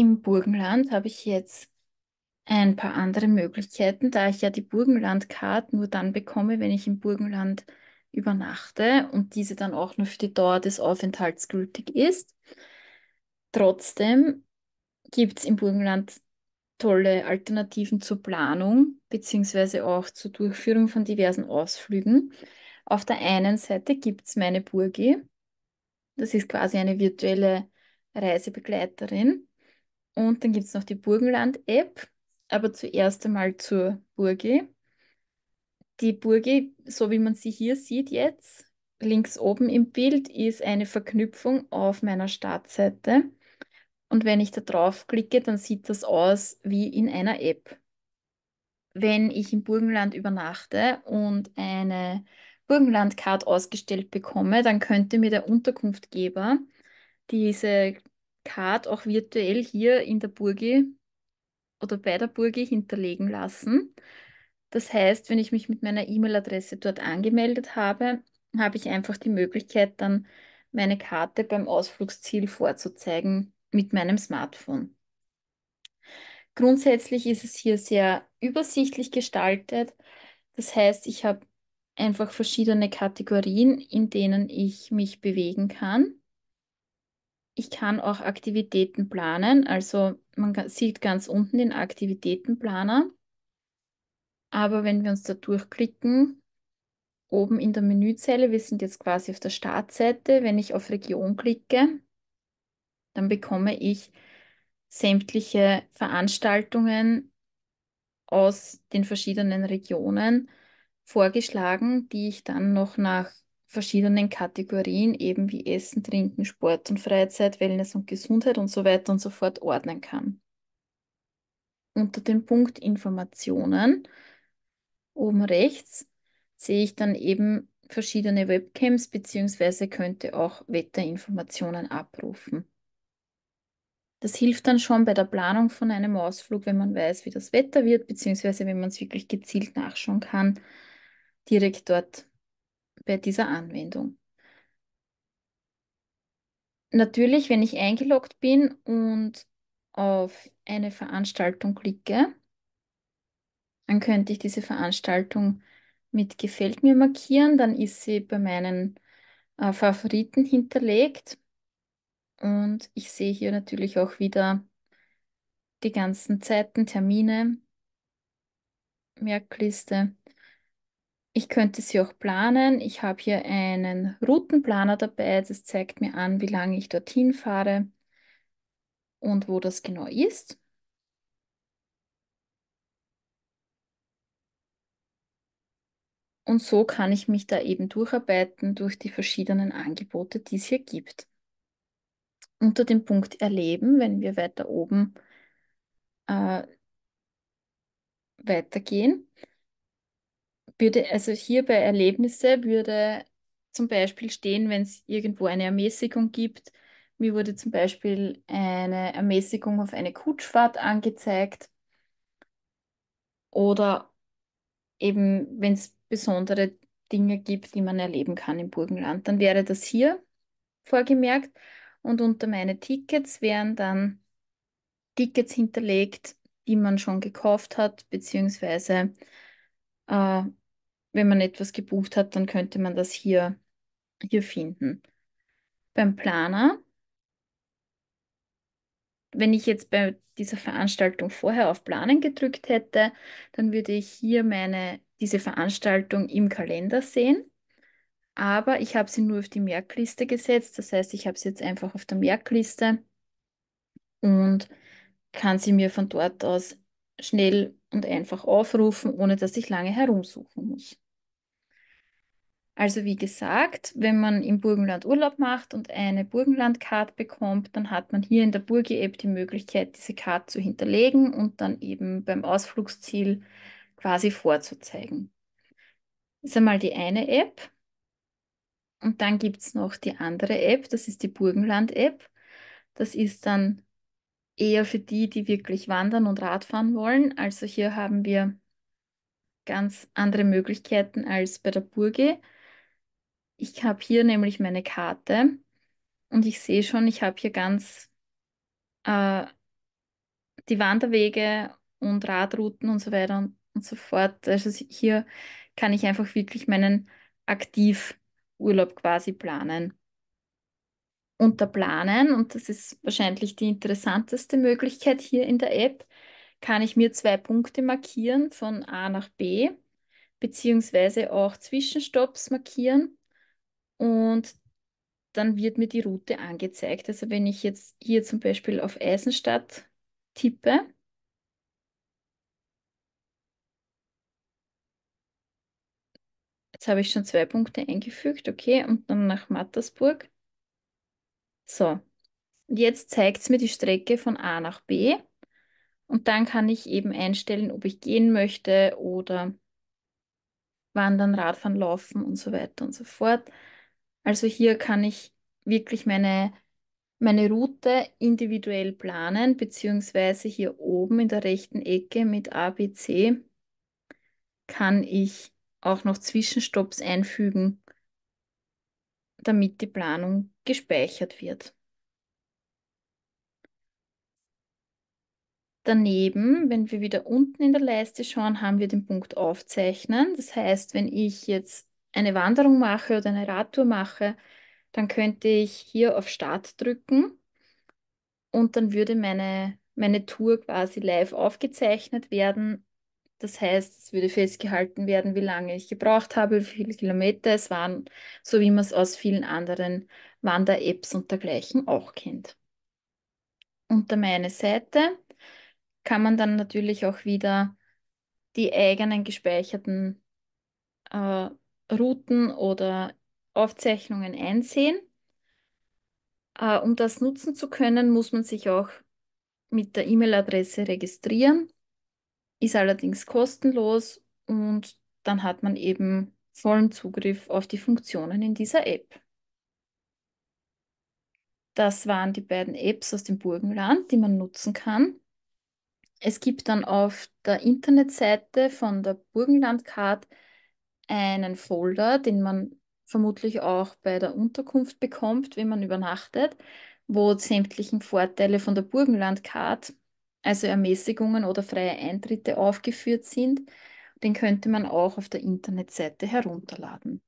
Im Burgenland habe ich jetzt ein paar andere Möglichkeiten, da ich ja die Burgenland-Card nur dann bekomme, wenn ich im Burgenland übernachte und diese dann auch nur für die Dauer des Aufenthalts gültig ist. Trotzdem gibt es im Burgenland tolle Alternativen zur Planung beziehungsweise auch zur Durchführung von diversen Ausflügen. Auf der einen Seite gibt es meine Burgi. Das ist quasi eine virtuelle Reisebegleiterin, und dann gibt es noch die Burgenland-App, aber zuerst einmal zur Burgi. Die Burgi, so wie man sie hier sieht jetzt, links oben im Bild, ist eine Verknüpfung auf meiner Startseite. Und wenn ich da drauf klicke, dann sieht das aus wie in einer App. Wenn ich im Burgenland übernachte und eine Burgenland-Card ausgestellt bekomme, dann könnte mir der Unterkunftgeber diese Card auch virtuell hier in der Burgi oder bei der Burgi hinterlegen lassen. Das heißt, wenn ich mich mit meiner E-Mail-Adresse dort angemeldet habe, habe ich einfach die Möglichkeit, dann meine Karte beim Ausflugsziel vorzuzeigen mit meinem Smartphone. Grundsätzlich ist es hier sehr übersichtlich gestaltet. Das heißt, ich habe einfach verschiedene Kategorien, in denen ich mich bewegen kann. Ich kann auch Aktivitäten planen. Also man sieht ganz unten den Aktivitätenplaner. Aber wenn wir uns da durchklicken, oben in der Menüzeile, wir sind jetzt quasi auf der Startseite, wenn ich auf Region klicke, dann bekomme ich sämtliche Veranstaltungen aus den verschiedenen Regionen vorgeschlagen, die ich dann noch nach verschiedenen Kategorien, eben wie Essen, Trinken, Sport und Freizeit, Wellness und Gesundheit und so weiter und so fort ordnen kann. Unter dem Punkt Informationen oben rechts sehe ich dann eben verschiedene Webcams beziehungsweise könnte auch Wetterinformationen abrufen. Das hilft dann schon bei der Planung von einem Ausflug, wenn man weiß, wie das Wetter wird, beziehungsweise wenn man es wirklich gezielt nachschauen kann, direkt dort bei dieser Anwendung. Natürlich, wenn ich eingeloggt bin und auf eine Veranstaltung klicke, dann könnte ich diese Veranstaltung mit Gefällt mir markieren. Dann ist sie bei meinen äh, Favoriten hinterlegt. Und ich sehe hier natürlich auch wieder die ganzen Zeiten, Termine, Merkliste. Ich könnte sie auch planen. Ich habe hier einen Routenplaner dabei. Das zeigt mir an, wie lange ich dorthin fahre und wo das genau ist. Und so kann ich mich da eben durcharbeiten durch die verschiedenen Angebote, die es hier gibt. Unter dem Punkt Erleben, wenn wir weiter oben äh, weitergehen, würde, also hier bei Erlebnisse würde zum Beispiel stehen, wenn es irgendwo eine Ermäßigung gibt. Mir wurde zum Beispiel eine Ermäßigung auf eine Kutschfahrt angezeigt. Oder eben, wenn es besondere Dinge gibt, die man erleben kann im Burgenland, dann wäre das hier vorgemerkt. Und unter meine Tickets wären dann Tickets hinterlegt, die man schon gekauft hat, beziehungsweise äh, wenn man etwas gebucht hat, dann könnte man das hier, hier finden. Beim Planer, wenn ich jetzt bei dieser Veranstaltung vorher auf Planen gedrückt hätte, dann würde ich hier meine, diese Veranstaltung im Kalender sehen. Aber ich habe sie nur auf die Merkliste gesetzt. Das heißt, ich habe sie jetzt einfach auf der Merkliste und kann sie mir von dort aus schnell und einfach aufrufen, ohne dass ich lange herumsuchen muss. Also wie gesagt, wenn man im Burgenland Urlaub macht und eine Burgenland-Card bekommt, dann hat man hier in der Burgi App eh die Möglichkeit, diese Card zu hinterlegen und dann eben beim Ausflugsziel quasi vorzuzeigen. Das ist einmal die eine App. Und dann gibt es noch die andere App, das ist die Burgenland-App. Das ist dann eher für die, die wirklich wandern und Radfahren wollen. Also hier haben wir ganz andere Möglichkeiten als bei der Burge. Ich habe hier nämlich meine Karte und ich sehe schon, ich habe hier ganz äh, die Wanderwege und Radrouten und so weiter und, und so fort. Also hier kann ich einfach wirklich meinen Aktivurlaub quasi planen. Unter Planen, und das ist wahrscheinlich die interessanteste Möglichkeit hier in der App, kann ich mir zwei Punkte markieren von A nach B, beziehungsweise auch Zwischenstopps markieren und dann wird mir die Route angezeigt. Also wenn ich jetzt hier zum Beispiel auf Eisenstadt tippe, Jetzt habe ich schon zwei Punkte eingefügt, okay, und dann nach Mattersburg. So, jetzt zeigt es mir die Strecke von A nach B und dann kann ich eben einstellen, ob ich gehen möchte oder wandern, Radfahren, laufen und so weiter und so fort. Also hier kann ich wirklich meine, meine Route individuell planen, beziehungsweise hier oben in der rechten Ecke mit ABC kann ich auch noch Zwischenstopps einfügen, damit die Planung gespeichert wird. Daneben, wenn wir wieder unten in der Leiste schauen, haben wir den Punkt Aufzeichnen. Das heißt, wenn ich jetzt eine Wanderung mache oder eine Radtour mache, dann könnte ich hier auf Start drücken und dann würde meine, meine Tour quasi live aufgezeichnet werden. Das heißt, es würde festgehalten werden, wie lange ich gebraucht habe, wie viele Kilometer es waren, so wie man es aus vielen anderen Wander-Apps und dergleichen auch kennt. Unter meine Seite kann man dann natürlich auch wieder die eigenen gespeicherten äh, Routen oder Aufzeichnungen einsehen. Äh, um das nutzen zu können, muss man sich auch mit der E-Mail-Adresse registrieren, ist allerdings kostenlos und dann hat man eben vollen Zugriff auf die Funktionen in dieser App. Das waren die beiden Apps aus dem Burgenland, die man nutzen kann. Es gibt dann auf der Internetseite von der Burgenland einen Folder, den man vermutlich auch bei der Unterkunft bekommt, wenn man übernachtet, wo sämtlichen Vorteile von der Burgenlandcard, also Ermäßigungen oder freie Eintritte aufgeführt sind. Den könnte man auch auf der Internetseite herunterladen.